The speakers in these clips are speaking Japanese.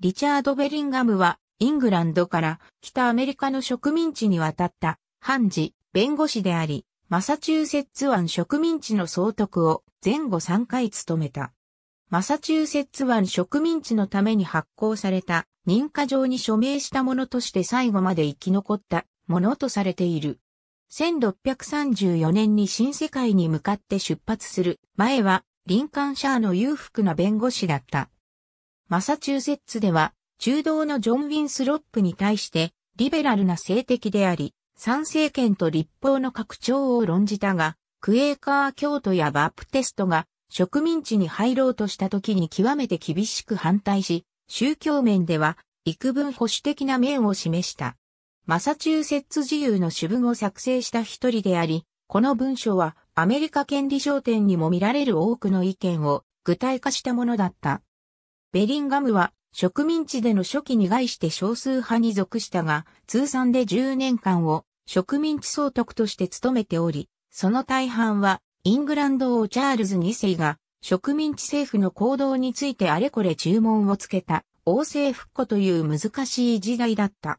リチャード・ベリンガムは、イングランドから北アメリカの植民地に渡った、判事、弁護士であり、マサチューセッツ湾植民地の総督を前後3回務めた。マサチューセッツ湾植民地のために発行された認可状に署名したものとして最後まで生き残ったものとされている。1634年に新世界に向かって出発する前はリンカンシャーの裕福な弁護士だった。マサチューセッツでは、中道のジョン・ウィンスロップに対して、リベラルな性的であり、参政権と立法の拡張を論じたが、クエーカー教徒やバプテストが植民地に入ろうとした時に極めて厳しく反対し、宗教面では幾分保守的な面を示した。マサチューセッツ自由の主文を作成した一人であり、この文書はアメリカ権利商店にも見られる多くの意見を具体化したものだった。ベリンガムは植民地での初期に害して少数派に属したが、通算で10年間を植民地総督として務めており、その大半はイングランド王チャールズ2世が植民地政府の行動についてあれこれ注文をつけた王政復古という難しい時代だった。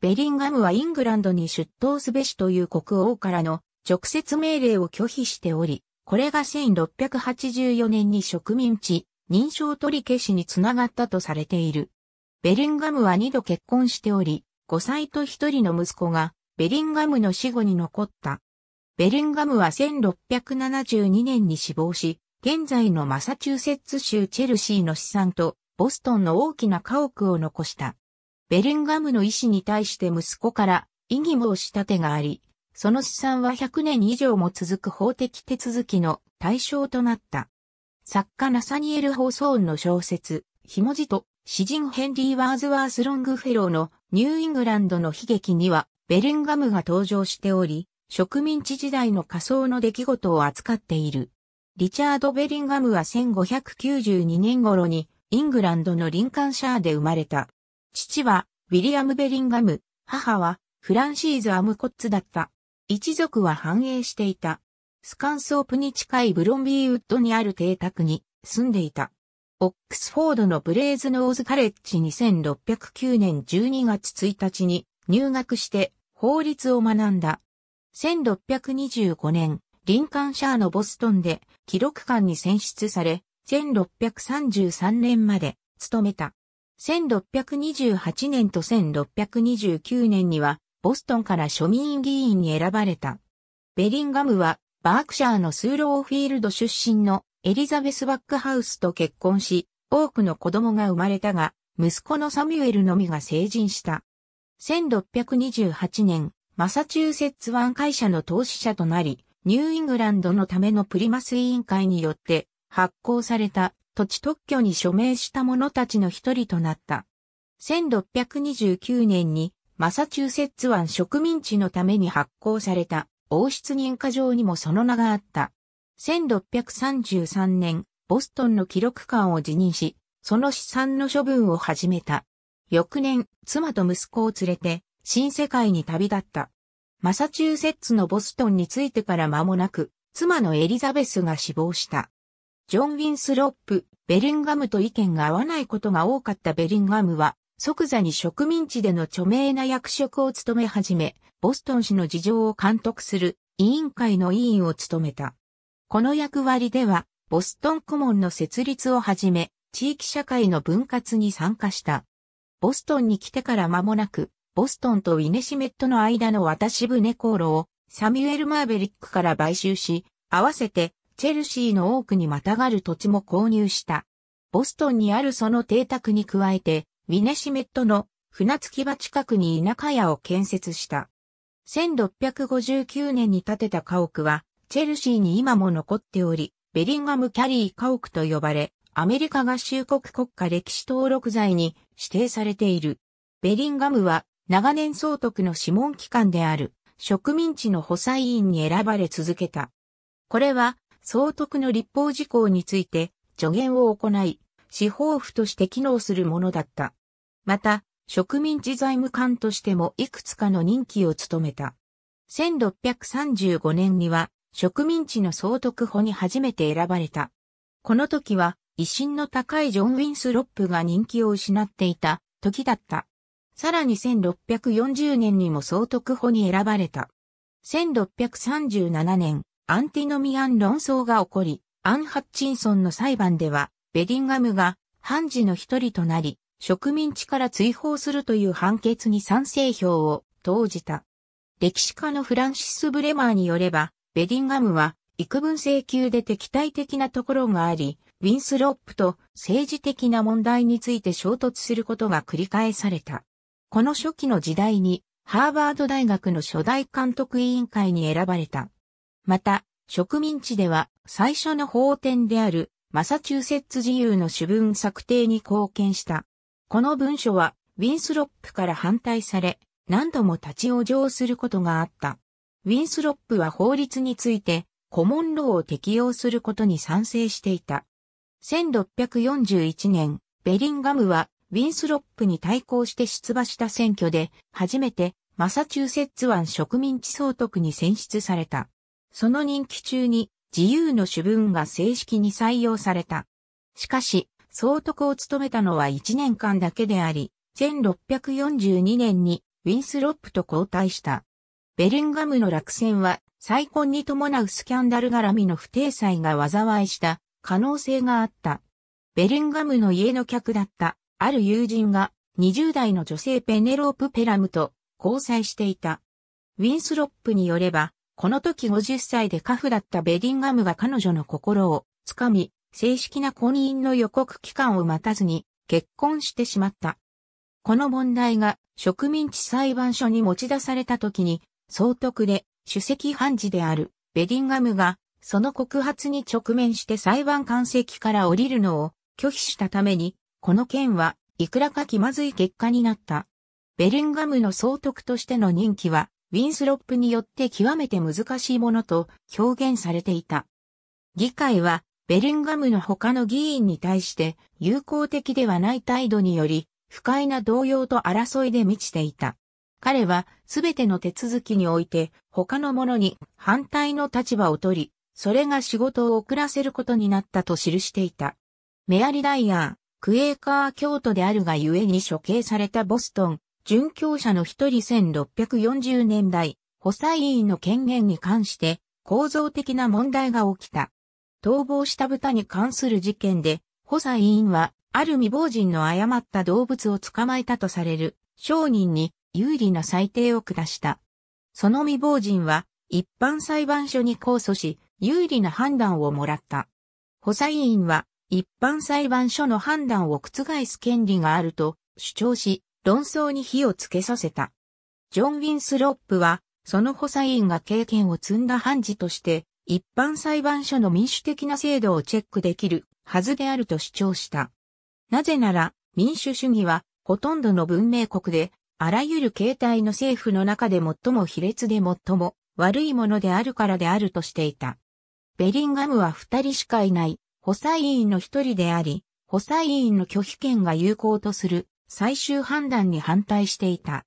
ベリンガムはイングランドに出頭すべしという国王からの直接命令を拒否しており、これが1684年に植民地認証取り消しにつながったとされている。ベリンガムは二度結婚しており、5歳と一人の息子がベリンガムの死後に残った。ベリンガムは1672年に死亡し、現在のマサチューセッツ州チェルシーの資産とボストンの大きな家屋を残した。ベリンガムの意思に対して息子から異議申し立てがあり、その資産は100年以上も続く法的手続きの対象となった。作家ナサニエル・ホーソーンの小説、ひもじと、詩人ヘンリー・ワーズワース・ロングフェローのニューイングランドの悲劇には、ベリンガムが登場しており、植民地時代の仮想の出来事を扱っている。リチャード・ベリンガムは1592年頃にイングランドのリンカンシャーで生まれた。父はウィリアム・ベリンガム、母はフランシーズ・アムコッツだった。一族は繁栄していた。スカンソープに近いブロンビーウッドにある邸宅に住んでいた。オックスフォードのブレイズノーズカレッジ2609年12月1日に入学して法律を学んだ。1625年、リンカンシャーのボストンで記録館に選出され、1633年まで務めた。1628年と1629年には、ボストンから庶民議員に選ばれた。ベリンガムはバークシャーのスーローフィールド出身のエリザベス・バックハウスと結婚し、多くの子供が生まれたが、息子のサミュエルのみが成人した。1628年、マサチューセッツ湾会社の投資者となり、ニューイングランドのためのプリマス委員会によって発行された土地特許に署名した者たちの一人となった。1629年にマサチューセッツ湾植民地のために発行された王室認可状にもその名があった。1633年、ボストンの記録館を辞任し、その資産の処分を始めた。翌年、妻と息子を連れて、新世界に旅立った。マサチューセッツのボストンに着いてから間もなく、妻のエリザベスが死亡した。ジョン・ウィンスロップ、ベリンガムと意見が合わないことが多かったベリンガムは、即座に植民地での著名な役職を務め始め、ボストン市の事情を監督する委員会の委員を務めた。この役割では、ボストン顧問の設立をはじめ、地域社会の分割に参加した。ボストンに来てから間もなく、ボストンとウィネシメットの間の渡し船航路をサミュエル・マーベリックから買収し、合わせてチェルシーの多くにまたがる土地も購入した。ボストンにあるその邸宅に加えて、ウィネシメットの船着き場近くに田舎屋を建設した。1659年に建てた家屋は、チェルシーに今も残っており、ベリンガム・キャリー家屋と呼ばれ、アメリカ合衆国国家歴史登録財に指定されている。ベリンガムは、長年総督の諮問機関である、植民地の補佐委員に選ばれ続けた。これは、総督の立法事項について助言を行い、司法府として機能するものだった。また、植民地財務官としてもいくつかの任期を務めた。1635年には植民地の総督補に初めて選ばれた。この時は、威信の高いジョン・ウィンスロップが人気を失っていた時だった。さらに1640年にも総督補に選ばれた。1637年、アンティノミアン論争が起こり、アン・ハッチンソンの裁判では、ベディンガムが判事の一人となり、植民地から追放するという判決に賛成票を投じた。歴史家のフランシス・ブレマーによれば、ベディンガムは幾分請求で敵対的なところがあり、ウィンスロップと政治的な問題について衝突することが繰り返された。この初期の時代に、ハーバード大学の初代監督委員会に選ばれた。また、植民地では最初の法典であるマサチューセッツ自由の主文策定に貢献した。この文書は、ウィンスロップから反対され、何度も立ち往生することがあった。ウィンスロップは法律について、コモンローを適用することに賛成していた。1641年、ベリンガムは、ウィンスロップに対抗して出馬した選挙で、初めて、マサチューセッツ湾植民地総督に選出された。その任期中に、自由の主文が正式に採用された。しかし、総督を務めたのは1年間だけであり、1642年にウィンスロップと交代した。ベリンガムの落選は再婚に伴うスキャンダル絡みの不定裁が災いした可能性があった。ベリンガムの家の客だったある友人が20代の女性ペネロープ・ペラムと交際していた。ウィンスロップによれば、この時50歳で家父だったベリンガムが彼女の心をつかみ、正式な婚姻の予告期間を待たずに結婚してしまった。この問題が植民地裁判所に持ち出された時に、総督で主席判事であるベディンガムがその告発に直面して裁判官席から降りるのを拒否したために、この件はいくらか気まずい結果になった。ベリンガムの総督としての任期は、ウィンスロップによって極めて難しいものと表現されていた。議会はベリンガムの他の議員に対して友好的ではない態度により、不快な動揺と争いで満ちていた。彼はすべての手続きにおいて他の者に反対の立場を取り、それが仕事を遅らせることになったと記していた。メアリ・ダイヤー、クエーカー教徒であるがゆえに処刑されたボストン、殉教者の一人1640年代、補佐委員の権限に関して構造的な問題が起きた。逃亡した豚に関する事件で、補佐委員は、ある未亡人の誤った動物を捕まえたとされる、商人に有利な裁定を下した。その未亡人は、一般裁判所に控訴し、有利な判断をもらった。補佐委員は、一般裁判所の判断を覆す権利があると主張し、論争に火をつけさせた。ジョン・ウィンスロップは、その補佐委員が経験を積んだ判事として、一般裁判所の民主的な制度をチェックできるはずであると主張した。なぜなら、民主主義はほとんどの文明国で、あらゆる形態の政府の中で最も卑劣で最も悪いものであるからであるとしていた。ベリンガムは二人しかいない、補佐委員の一人であり、補佐委員の拒否権が有効とする最終判断に反対していた。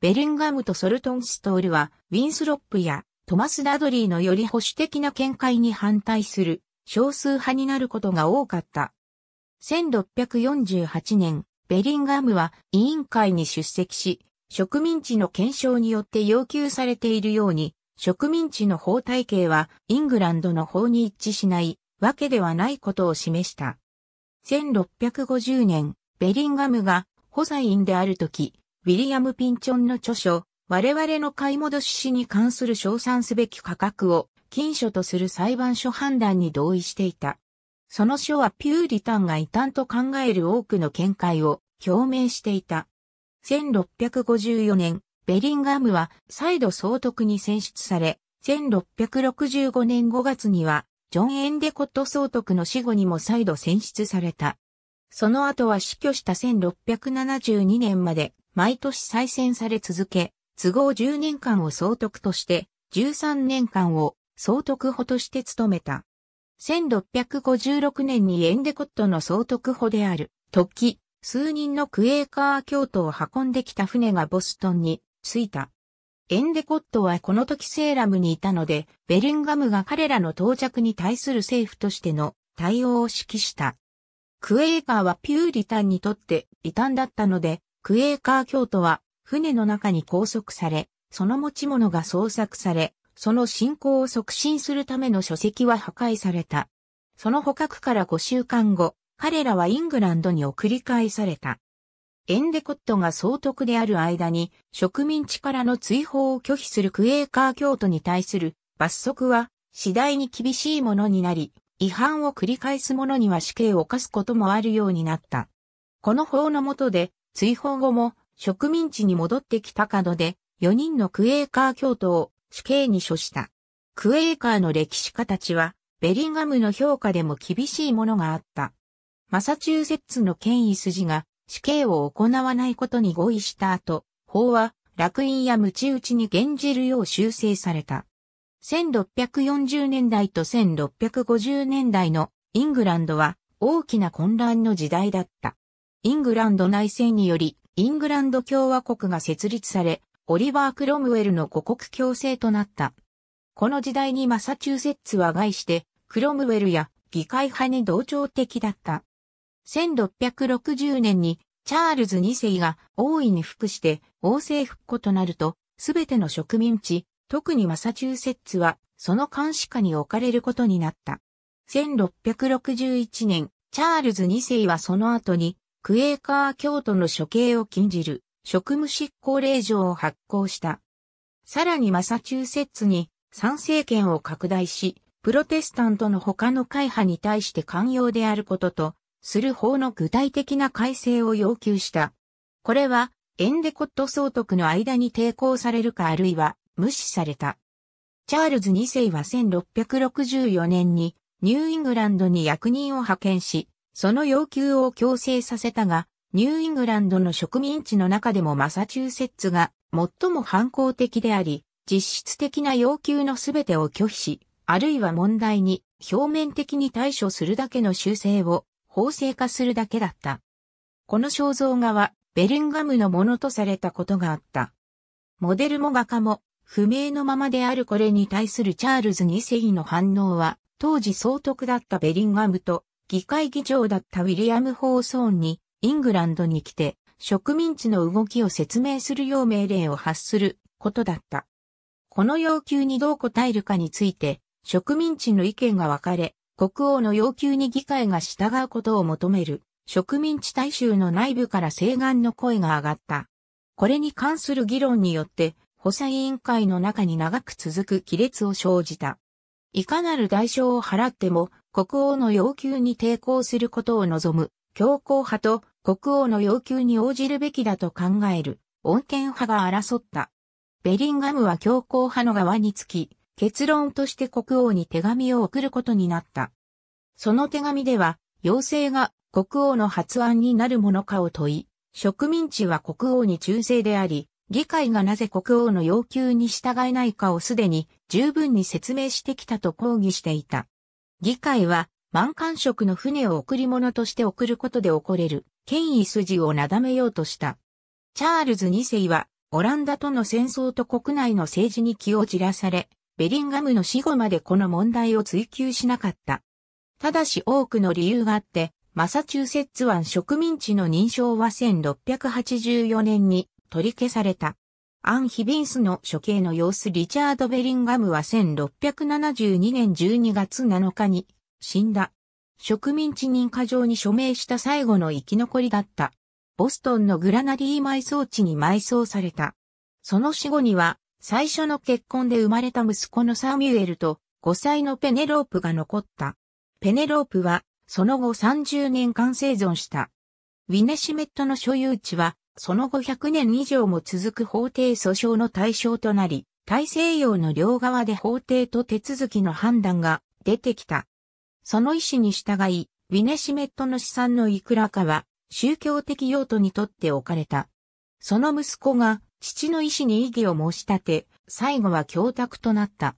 ベリンガムとソルトンストールは、ウィンスロップやトマス・ダドリーのより保守的な見解に反対する少数派になることが多かった。1648年、ベリンガムは委員会に出席し、植民地の検証によって要求されているように、植民地の法体系はイングランドの法に一致しないわけではないことを示した。1650年、ベリンガムが補佐員であるとき、ウィリアム・ピンチョンの著書、我々の買い戻しに関する称賛すべき価格を禁書とする裁判所判断に同意していた。その書はピューリタンが異端と考える多くの見解を表明していた。1654年、ベリンガムは再度総督に選出され、1665年5月には、ジョン・エンデコット総督の死後にも再度選出された。その後は死去した1672年まで毎年再選され続け、都合10年間を総督として、13年間を総督補として務めた。1656年にエンデコットの総督補である、時、数人のクエーカー教徒を運んできた船がボストンに着いた。エンデコットはこの時セーラムにいたので、ベリンガムが彼らの到着に対する政府としての対応を指揮した。クエーカーはピューリタンにとって異端だったので、クエーカー教徒は船の中に拘束され、その持ち物が捜索され、その進行を促進するための書籍は破壊された。その捕獲から5週間後、彼らはイングランドに送り返された。エンデコットが総督である間に植民地からの追放を拒否するクエーカー教徒に対する罰則は次第に厳しいものになり、違反を繰り返す者には死刑を犯すこともあるようになった。この法の下で追放後も植民地に戻ってきた角で、4人のクエーカー教徒を死刑に処した。クエーカーの歴史家たちは、ベリンガムの評価でも厳しいものがあった。マサチューセッツの権威筋が死刑を行わないことに合意した後、法は楽印や鞭打ちに厳じるよう修正された。1640年代と1650年代のイングランドは大きな混乱の時代だった。イングランド内戦によりイングランド共和国が設立され、オリバー・クロムウェルの五国共生となった。この時代にマサチューセッツは外して、クロムウェルや議会派に同調的だった。1660年にチャールズ2世が大いに服して王政復古となると、すべての植民地、特にマサチューセッツは、その監視下に置かれることになった。1661年、チャールズ2世はその後にクエーカー教徒の処刑を禁じる職務執行令状を発行した。さらにマサチューセッツに参政権を拡大し、プロテスタントの他の会派に対して寛容であることと、する法の具体的な改正を要求した。これは、エンデコット総督の間に抵抗されるかあるいは無視された。チャールズ2世は1664年にニューイングランドに役人を派遣し、その要求を強制させたが、ニューイングランドの植民地の中でもマサチューセッツが最も反抗的であり、実質的な要求のすべてを拒否し、あるいは問題に表面的に対処するだけの修正を法制化するだけだった。この肖像画はベリンガムのものとされたことがあった。モデルも画家も不明のままであるこれに対するチャールズ2世の反応は当時総督だったベリンガムと議会議長だったウィリアム・ホーソーンに、イングランドに来て、植民地の動きを説明するよう命令を発することだった。この要求にどう答えるかについて、植民地の意見が分かれ、国王の要求に議会が従うことを求める、植民地大衆の内部から請願の声が上がった。これに関する議論によって、補佐委員会の中に長く続く亀裂を生じた。いかなる代償を払っても、国王の要求に抵抗することを望む、強硬派と国王の要求に応じるべきだと考える、穏健派が争った。ベリンガムは強硬派の側につき、結論として国王に手紙を送ることになった。その手紙では、要請が国王の発案になるものかを問い、植民地は国王に忠誠であり、議会がなぜ国王の要求に従えないかをすでに十分に説明してきたと抗議していた。議会は、満官職の船を贈り物として贈ることで起これる、権威筋をなだめようとした。チャールズ2世は、オランダとの戦争と国内の政治に気を散らされ、ベリンガムの死後までこの問題を追求しなかった。ただし多くの理由があって、マサチューセッツ湾植民地の認証は1684年に取り消された。アン・ヒビンスの処刑の様子リチャード・ベリンガムは1672年12月7日に死んだ。植民地認可状に署名した最後の生き残りだった。ボストンのグラナディー埋葬地に埋葬された。その死後には、最初の結婚で生まれた息子のサミュエルと5歳のペネロープが残った。ペネロープは、その後30年間生存した。ウィネシメットの所有地は、その後100年以上も続く法廷訴訟の対象となり、大西洋の両側で法廷と手続きの判断が出てきた。その意思に従い、ウィネシメットの資産のいくらかは宗教的用途にとって置かれた。その息子が父の意思に異議を申し立て、最後は供託となった。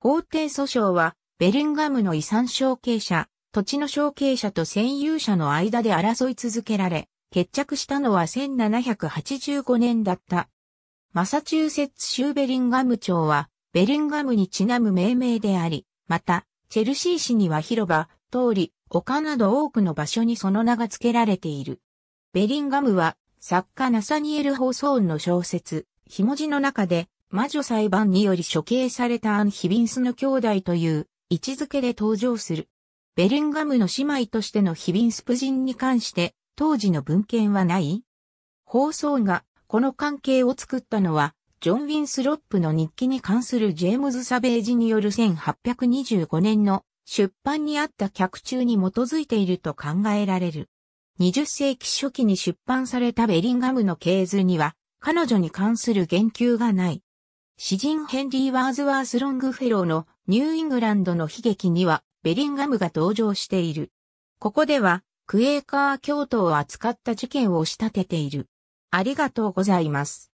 法廷訴訟はベリンガムの遺産承継者、土地の承継者と占有者の間で争い続けられ、決着したのは1785年だった。マサチューセッツ州ベリンガム町は、ベリンガムにちなむ命名であり、また、チェルシー市には広場、通り、丘など多くの場所にその名が付けられている。ベリンガムは、作家ナサニエル・ホーソーンの小説、ひもじの中で、魔女裁判により処刑されたアン・ヒビンスの兄弟という位置づけで登場する。ベリンガムの姉妹としてのヒビンス夫人に関して、当時の文献はない放送がこの関係を作ったのは、ジョン・ウィンスロップの日記に関するジェームズ・サベージによる1825年の出版にあった脚注に基づいていると考えられる。20世紀初期に出版されたベリンガムの系図には、彼女に関する言及がない。詩人ヘンリー・ワーズワース・ロングフェローのニューイングランドの悲劇には、ベリンガムが登場している。ここでは、クエーカー教徒を扱った事件を仕立てている。ありがとうございます。